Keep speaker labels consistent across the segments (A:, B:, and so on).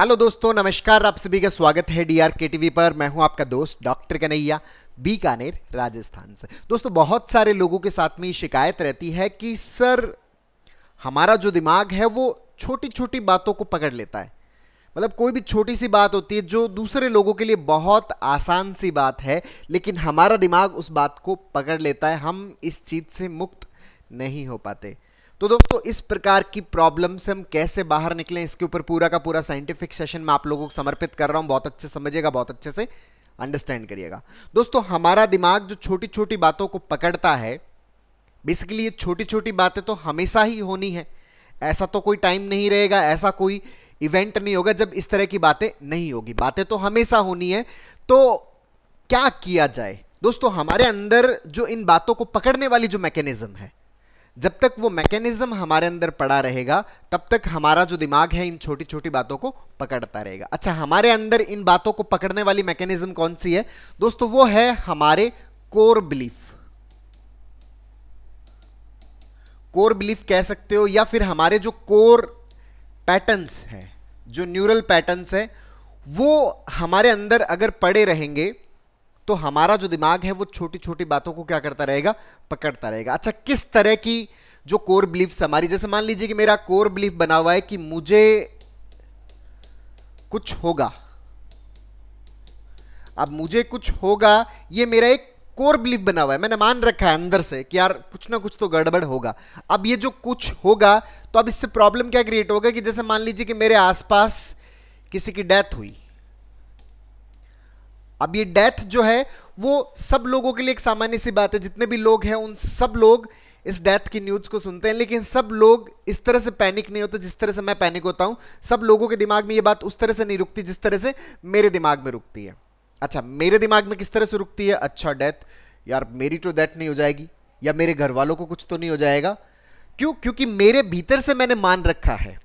A: hello दोस्तों नमस्कार आप सभी का स्वागत है डी आर के टीवी पर मैं हूं आपका दोस्त डॉक्टर कन्हैया बीकानेर राजस्थान से दोस्तों बहुत सारे लोगों के साथ में शिकायत रहती है कि सर हमारा जो दिमाग है वो छोटी छोटी बातों को पकड़ लेता है मतलब कोई भी छोटी सी बात होती है जो दूसरे लोगों के लिए बहुत आसान सी बात है लेकिन हमारा दिमाग उस बात को पकड़ लेता है हम इस चीज़ से मुक्त नहीं हो पाते तो दोस्तों इस प्रकार की प्रॉब्लम से हम कैसे बाहर निकलें इसके ऊपर पूरा का पूरा साइंटिफिक सेशन मैं आप लोगों को समर्पित कर रहा हूं बहुत अच्छे समझिएगा बहुत अच्छे से अंडरस्टैंड करिएगा दोस्तों हमारा दिमाग जो छोटी छोटी बातों को पकड़ता है बेसिकली ये छोटी छोटी बातें तो हमेशा ही होनी है ऐसा तो कोई टाइम नहीं रहेगा ऐसा कोई इवेंट नहीं होगा जब इस तरह की बातें नहीं होगी बातें तो हमेशा होनी है तो क्या किया जाए दोस्तों हमारे अंदर जो इन बातों को पकड़ने वाली जो मैकेनिज्म है जब तक वो मैकेनिज्म हमारे अंदर पड़ा रहेगा तब तक हमारा जो दिमाग है इन छोटी छोटी बातों को पकड़ता रहेगा अच्छा हमारे अंदर इन बातों को पकड़ने वाली मैकेनिज्म कौन सी है दोस्तों वो है हमारे कोर बिलीफ कोर बिलीफ कह सकते हो या फिर हमारे जो कोर पैटर्न्स हैं जो न्यूरल पैटर्न्स हैं वो हमारे अंदर अगर पड़े रहेंगे तो हमारा जो दिमाग है वो छोटी छोटी बातों को क्या करता रहेगा पकड़ता रहेगा अच्छा किस तरह की जो कोर बिलीफ हमारी जैसे मान लीजिए कि मेरा कोर बिलीफ बना हुआ है कि मुझे कुछ होगा अब मुझे कुछ होगा ये मेरा एक कोर बिलीफ बना हुआ है मैंने मान रखा है अंदर से कि यार कुछ ना कुछ तो गड़बड़ होगा अब ये जो कुछ होगा तो अब इससे प्रॉब्लम क्या क्रिएट होगा कि जैसे मान लीजिए कि मेरे आसपास किसी की डेथ हुई अब ये डेथ जो है वो सब लोगों के लिए एक सामान्य सी बात है जितने भी लोग हैं उन सब लोग इस डेथ की न्यूज़ को सुनते हैं लेकिन सब लोग इस तरह से पैनिक नहीं होते जिस तरह से मैं पैनिक होता हूं सब लोगों के दिमाग में ये बात उस तरह से नहीं रुकती जिस तरह से मेरे दिमाग में रुकती है अच्छा मेरे दिमाग में किस तरह से रुकती है अच्छा डेथ यार मेरी तो डेथ नहीं हो जाएगी या मेरे घर वालों को कुछ तो नहीं हो जाएगा क्यों क्योंकि मेरे भीतर से मैंने मान रखा है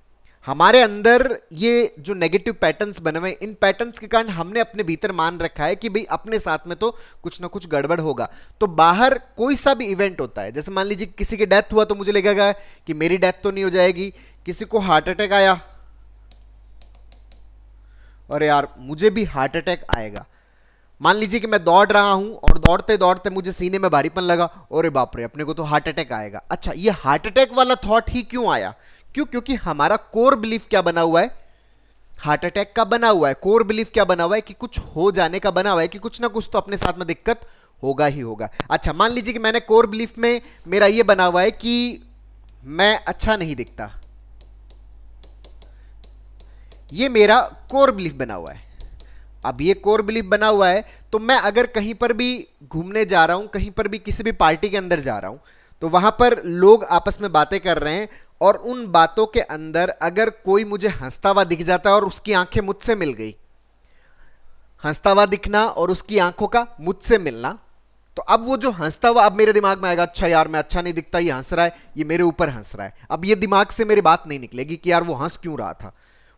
A: हमारे अंदर ये जो नेगेटिव पैटर्न्स बने हुए इन पैटर्न्स के कारण हमने अपने भीतर मान रखा है कि भाई अपने साथ में तो कुछ ना कुछ गड़बड़ होगा तो बाहर कोई सा भी इवेंट होता है जैसे मान लीजिए किसी की डेथ हुआ तो मुझे लगेगा कि मेरी डेथ तो नहीं हो जाएगी किसी को हार्ट अटैक आया और यार मुझे भी हार्ट अटैक आएगा मान लीजिए कि मैं दौड़ रहा हूं और दौड़ते दौड़ते मुझे सीने में भारीपन लगा और बाप रे अपने को तो हार्ट अटैक आएगा अच्छा ये हार्ट अटैक वाला थॉट ही क्यों आया क्यों क्योंकि हमारा कोर बिलीफ क्या बना हुआ है हार्ट अटैक का बना हुआ है कोर बिलीफ क्या बना हुआ है कि कुछ हो जाने का बना हुआ है कि कुछ ना कुछ तो अपने साथ में दिक्कत होगा ही होगा अच्छा मान लीजिए कि मैंने कोर बिलीफ में मेरा यह बना हुआ है कि मैं अच्छा नहीं दिखता ये मेरा कोर बिलीफ बना हुआ है अब ये कोर बिलीफ बना हुआ है तो मैं अगर कहीं पर भी घूमने जा रहा हूं कहीं पर भी किसी भी पार्टी के अंदर जा रहा हूं तो वहां पर लोग आपस में बातें कर रहे हैं और उन बातों के अंदर अगर कोई मुझे हंसता हुआ दिख जाता है और उसकी आंखें मुझसे मिल गई हंसता हुआ दिखना और उसकी आंखों का मुझसे मिलना तो अब वो जो हंसता हुआ अब मेरे दिमाग में आएगा अच्छा यार मैं अच्छा नहीं दिखता ये हंस रहा है ये मेरे ऊपर हंस रहा है अब ये दिमाग से मेरी बात नहीं निकलेगी कि यार वो हंस क्यों रहा था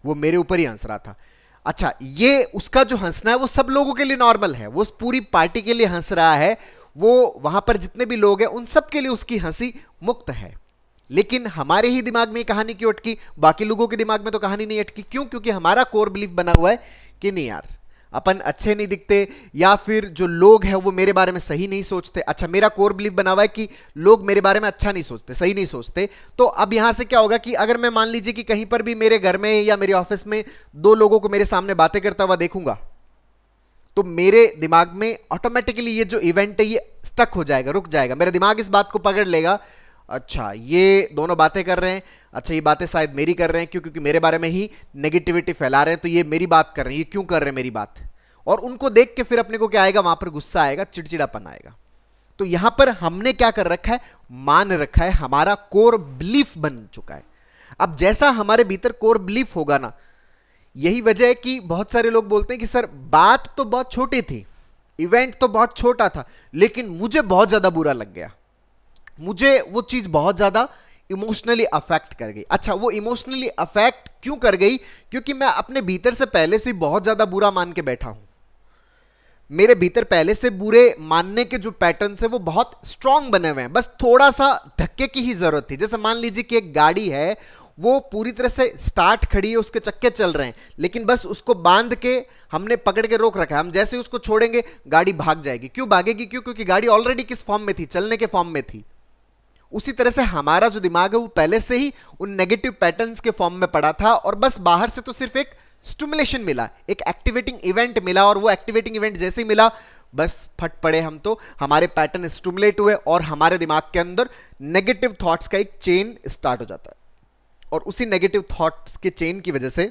A: वो मेरे ऊपर ही हंस रहा था अच्छा ये उसका जो हंसना है वो सब लोगों के लिए नॉर्मल है वो पूरी पार्टी के लिए हंस रहा है वो वहां पर जितने भी लोग हैं उन सब के लिए उसकी हंसी मुक्त है लेकिन हमारे ही दिमाग में कहानी क्यों अटकी बाकी लोगों के दिमाग में तो कहानी नहीं अटकी क्यों क्योंकि हमारा कोर बिलीफ बना हुआ है कि नहीं यार अपन अच्छे नहीं दिखते या फिर जो लोग हैं वो मेरे बारे में सही नहीं सोचते अच्छा मेरा कोर बिलीफ बना हुआ है कि लोग मेरे बारे में अच्छा नहीं सोचते सही नहीं सोचते तो अब यहां से क्या होगा कि अगर मैं मान लीजिए कि कहीं पर भी मेरे घर में या मेरे ऑफिस में दो लोगों को मेरे सामने बातें करता हुआ देखूंगा तो मेरे दिमाग में ऑटोमेटिकली ये जो इवेंट है ये स्टक हो जाएगा रुक जाएगा मेरा दिमाग इस बात को पकड़ लेगा अच्छा ये दोनों बातें कर रहे हैं अच्छा ये बातें शायद मेरी कर रहे हैं क्यों क्योंकि मेरे बारे में ही नेगेटिविटी फैला रहे हैं तो ये मेरी बात कर रहे हैं ये क्यों कर रहे हैं मेरी बात और उनको देख के फिर अपने को क्या आएगा वहां पर गुस्सा आएगा चिड़चिड़ापन आएगा तो यहां पर हमने क्या कर रखा है मान रखा है हमारा कोर बिलीफ बन चुका है अब जैसा हमारे भीतर कोर बिलीफ होगा ना यही वजह है कि बहुत सारे लोग बोलते हैं कि सर बात तो बहुत छोटी थी इवेंट तो बहुत छोटा था लेकिन मुझे बहुत ज्यादा बुरा लग गया मुझे वो चीज़ बहुत ज़्यादा इमोशनली अफेक्ट कर गई अच्छा वो इमोशनली अफेक्ट क्यों कर गई क्योंकि मैं अपने भीतर से पहले से बहुत ज़्यादा बुरा मान के बैठा हूं मेरे भीतर पहले से बुरे मानने के जो पैटर्न है वो बहुत स्ट्रांग बने हुए हैं बस थोड़ा सा धक्के की ही जरूरत थी जैसे मान लीजिए कि एक गाड़ी है वो पूरी तरह से स्टार्ट खड़ी है उसके चक्के चल रहे हैं लेकिन बस उसको बांध के हमने पकड़ के रोक रखा है हम जैसे उसको छोड़ेंगे गाड़ी भाग जाएगी क्यों भागेगी क्यों क्योंकि गाड़ी ऑलरेडी किस फॉर्म में थी चलने के फॉर्म में थी उसी तरह से हमारा जो दिमाग है वो पहले से ही उन नेगेटिव पैटर्न्स के फॉर्म में पड़ा था और बस बाहर से तो सिर्फ एक स्टूमुलेशन मिला एक एक्टिवेटिंग इवेंट मिला और वो एक्टिवेटिंग इवेंट जैसे ही मिला बस फट पड़े हम तो हमारे पैटर्न स्टूमुलेट हुए और हमारे दिमाग के अंदर नेगेटिव थॉट्स का एक चेन स्टार्ट हो जाता है और उसी नेगेटिव थॉट्स के चेन की वजह से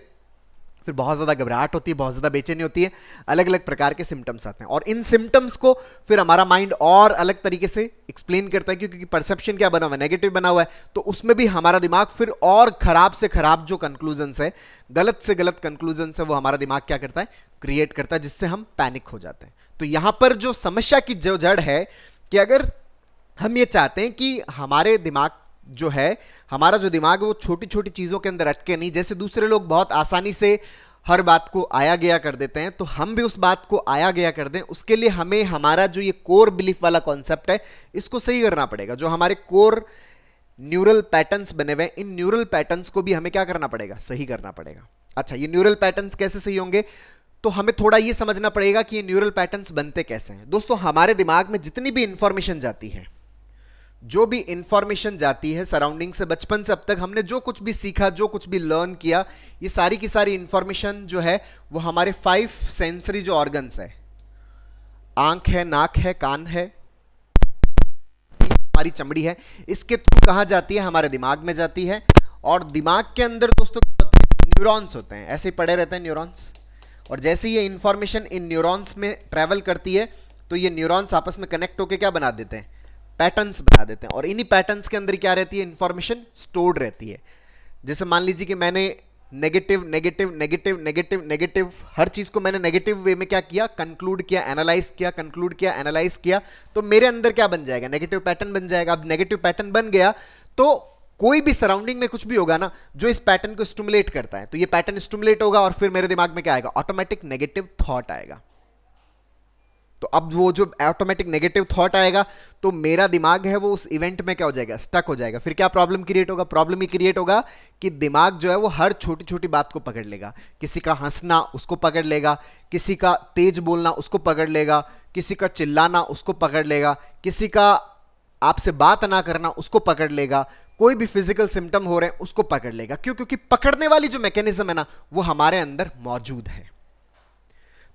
A: फिर बहुत ज़्यादा घबराहट होती है बहुत ज़्यादा बेचैनी होती है अलग अलग प्रकार के सिम्टम्स आते हैं और इन सिम्टम्स को फिर हमारा माइंड और अलग तरीके से एक्सप्लेन करता है क्योंकि परसेप्शन क्या बना हुआ है नेगेटिव बना हुआ है तो उसमें भी हमारा दिमाग फिर और ख़राब से ख़राब जो कंक्लूजन्स है गलत से गलत कंक्लूजन्स है वो हमारा दिमाग क्या करता है क्रिएट करता है जिससे हम पैनिक हो जाते हैं तो यहाँ पर जो समस्या की जो जड़ है कि अगर हम ये चाहते हैं कि हमारे दिमाग जो है हमारा जो दिमाग है वो छोटी छोटी चीज़ों के अंदर अटके नहीं जैसे दूसरे लोग बहुत आसानी से हर बात को आया गया कर देते हैं तो हम भी उस बात को आया गया कर दें उसके लिए हमें हमारा जो ये कोर बिलीफ वाला कॉन्सेप्ट है इसको सही करना पड़ेगा जो हमारे कोर न्यूरल पैटर्न्स बने हुए हैं इन न्यूरल पैटर्न्स को भी हमें क्या करना पड़ेगा सही करना पड़ेगा अच्छा ये न्यूरल पैटर्न्स कैसे सही होंगे तो हमें थोड़ा ये समझना पड़ेगा कि ये न्यूरल पैटर्न्स बनते कैसे हैं दोस्तों हमारे दिमाग में जितनी भी इंफॉर्मेशन जाती है जो भी इंफॉर्मेशन जाती है सराउंडिंग से बचपन से अब तक हमने जो कुछ भी सीखा जो कुछ भी लर्न किया ये सारी की सारी इंफॉर्मेशन जो है वो हमारे फाइव सेंसरी जो ऑर्गन्स है आंख है नाक है कान है हमारी चमड़ी है इसके थ्रू कहाँ जाती है हमारे दिमाग में जाती है और दिमाग के अंदर दोस्तों न्यूरॉन्स होते हैं ऐसे ही पड़े रहते हैं न्यूरॉन्स और जैसे ये इन्फॉर्मेशन इन न्यूरॉन्स में ट्रेवल करती है तो ये न्यूरॉन्स आपस में कनेक्ट होकर क्या बना देते हैं पैटर्न्स बना देते हैं और इन्हीं पैटर्न्स के अंदर क्या रहती है इन्फॉर्मेशन स्टोर्ड रहती है जैसे मान लीजिए कि मैंने negative negative negative negative negative हर चीज़ को मैंने नेगेटिव वे में क्या किया कंक्लूड किया एनालाइज किया कंक्लूड किया एनालाइज किया तो मेरे अंदर क्या बन जाएगा नेगेटिव पैटर्न बन जाएगा अब नेगेटिव पैटर्न बन गया तो कोई भी सराउंडिंग में कुछ भी होगा ना जो इस पैटर्न को स्टमुलेट करता है तो ये पैटर्न स्टमुलेट होगा और फिर मेरे दिमाग में क्या आएगा ऑटोमेटिक नेगेटिव थॉट आएगा तो अब वो जो ऑटोमेटिक नेगेटिव थॉट आएगा तो मेरा दिमाग है वो उस इवेंट में क्या हो जाएगा स्टक हो जाएगा फिर क्या प्रॉब्लम क्रिएट होगा प्रॉब्लम ही क्रिएट होगा कि दिमाग जो है वो हर छोटी छोटी बात को पकड़ लेगा किसी का हंसना उसको पकड़ लेगा किसी का तेज बोलना उसको पकड़ लेगा किसी का चिल्लाना उसको पकड़ लेगा किसी का आपसे बात ना करना उसको पकड़ लेगा कोई भी फिजिकल सिम्टम हो रहे हैं उसको पकड़ लेगा क्यों क्योंकि पकड़ने वाली जो मैकेनिज्म है ना वो हमारे अंदर मौजूद है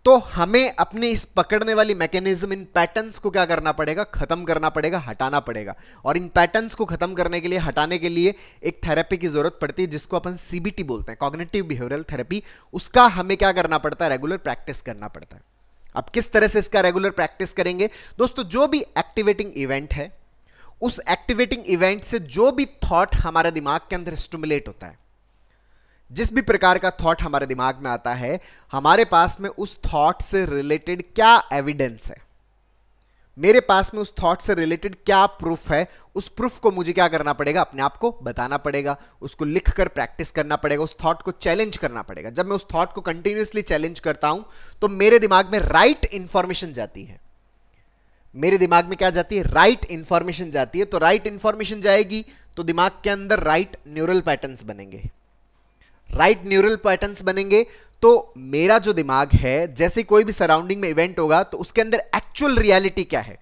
A: तो हमें अपने इस पकड़ने वाली मैकेनिज्म इन पैटर्न्स को क्या करना पड़ेगा खत्म करना पड़ेगा हटाना पड़ेगा और इन पैटर्न्स को खत्म करने के लिए हटाने के लिए एक थेरेपी की जरूरत पड़ती है जिसको अपन सीबीटी बोलते हैं कॉग्नेटिव बिहेवियरल थेरेपी उसका हमें क्या करना पड़ता है रेगुलर प्रैक्टिस करना पड़ता है अब किस तरह से इसका रेगुलर प्रैक्टिस करेंगे दोस्तों जो भी एक्टिवेटिंग इवेंट है उस एक्टिवेटिंग इवेंट से जो भी थॉट हमारे दिमाग के अंदर स्टूमुलेट होता है जिस भी प्रकार का थॉट हमारे दिमाग में आता है हमारे पास में उस थॉट से रिलेटेड क्या एविडेंस है मेरे पास में उस थॉट से रिलेटेड क्या प्रूफ है उस प्रूफ को मुझे क्या करना पड़ेगा अपने आप को बताना पड़ेगा उसको लिख कर प्रैक्टिस करना पड़ेगा उस थॉट को चैलेंज करना पड़ेगा जब मैं उस थॉट को कंटिन्यूसली चैलेंज करता हूं तो मेरे दिमाग में राइट right इंफॉर्मेशन जाती है मेरे दिमाग में क्या जाती है राइट right इंफॉर्मेशन जाती है तो राइट right इंफॉर्मेशन जाएगी तो दिमाग के अंदर राइट न्यूरल पैटर्न बनेंगे राइट न्यूरल पैटर्न्स बनेंगे तो मेरा जो दिमाग है जैसे कोई भी सराउंडिंग में इवेंट होगा तो उसके अंदर एक्चुअल रियलिटी क्या है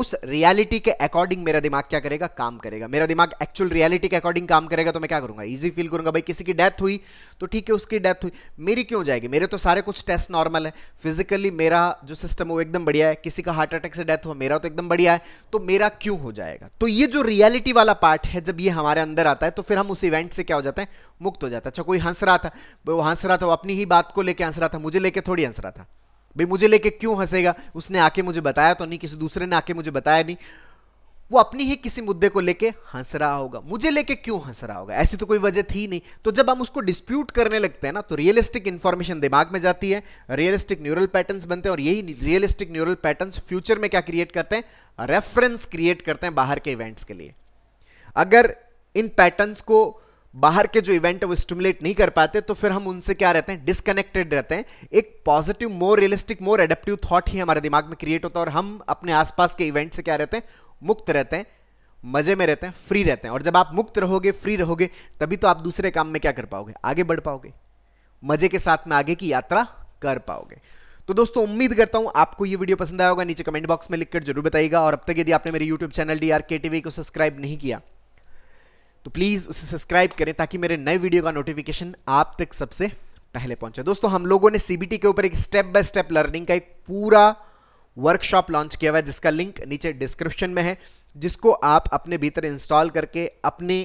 A: उस रियलिटी के अकॉर्डिंग मेरा दिमाग क्या करेगा काम करेगा मेरा दिमाग एक्चुअल रियलिटी के अकॉर्डिंग काम करेगा तो मैं क्या करूंगा इजी फील करूंगा भाई किसी की डेथ हुई तो ठीक है उसकी डेथ हुई मेरी क्यों जाएगी मेरे तो सारे कुछ टेस्ट नॉर्मल है फिजिकली मेरा जो सिस्टम है वो एकदम बढ़िया है किसी का हार्ट अटैक से डेथ हो मेरा तो एकदम बढ़िया है तो मेरा क्यों हो जाएगा तो ये जो रियलिटी वाला पार्ट है जब ये हमारे अंदर आता है तो फिर हम उस इवेंट से क्या हो जाते हैं मुक्त हो जाता है अच्छा कोई हंस रहा था वो हंस रहा था वो अपनी ही बात को लेकर हंस रहा था मुझे लेके थोड़ी हंस रहा था भाई मुझे लेके क्यों हंसेगा उसने आके मुझे बताया तो नहीं किसी दूसरे ने आके मुझे बताया नहीं वो अपनी ही किसी मुद्दे को लेके हंस रहा होगा मुझे लेके क्यों हंस रहा होगा ऐसी तो कोई वजह थी नहीं तो जब हम उसको डिस्प्यूट करने लगते हैं ना तो रियलिस्टिक इन्फॉर्मेशन दिमाग में जाती है रियलिस्टिक न्यूरल पैटर्न्स बनते हैं और यही रियलिस्टिक न्यूरल पैटर्न्स फ्यूचर में क्या क्रिएट करते हैं रेफरेंस क्रिएट करते हैं बाहर के इवेंट्स के लिए अगर इन पैटर्न्स को बाहर के जो इवेंट है वो स्टिमुलेट नहीं कर पाते तो फिर हम उनसे क्या रहते हैं डिस्कनेक्टेड रहते हैं एक positive more realistic more adaptive thought ही हमारे दिमाग में क्रिएट होता है और हम अपने आसपास के इवेंट से क्या रहते हैं मुक्त रहते हैं मजे में रहते हैं फ्री रहते हैं और जब आप मुक्त रहोगे फ्री रहोगे तभी तो आप दूसरे काम में क्या कर पाओगे आगे बढ़ पाओगे मजे के साथ में आगे की यात्रा कर पाओगे तो दोस्तों उम्मीद करता हूं आपको ये वीडियो पसंद आया होगा नीचे कमेंट बॉक्स में लिखकर जरूर बताइएगा और अब तक यदि आपने मेरे YouTube channel D R K TV को सब्सक्राइब नहीं किया प्लीज़ उसे सब्सक्राइब करें ताकि मेरे नए वीडियो का नोटिफिकेशन आप तक सबसे पहले पहुंचे दोस्तों हम लोगों ने सीबीटी के ऊपर एक स्टेप बाय स्टेप लर्निंग का एक पूरा वर्कशॉप लॉन्च किया हुआ है जिसका लिंक नीचे डिस्क्रिप्शन में है जिसको आप अपने भीतर इंस्टॉल करके अपने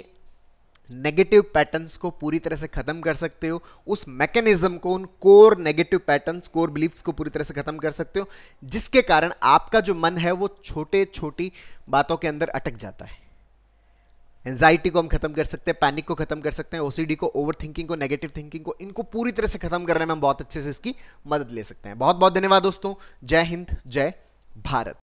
A: नेगेटिव पैटर्न्स को पूरी तरह से खत्म कर सकते हो उस मैकेनिज्म को उन core negative patterns core beliefs को पूरी तरह से खत्म कर सकते हो जिसके कारण आपका जो मन है वो छोटे छोटी बातों के अंदर अटक जाता है एंजाइटी को हम खत्म कर सकते हैं पैनिक को खत्म कर सकते हैं ओसीडी को ओवर थिंकिंग को नेगेटिव थिंकिंग को इनको पूरी तरह से खत्म करने में हम बहुत अच्छे से इसकी मदद ले सकते हैं बहुत बहुत धन्यवाद दोस्तों जय हिंद जय भारत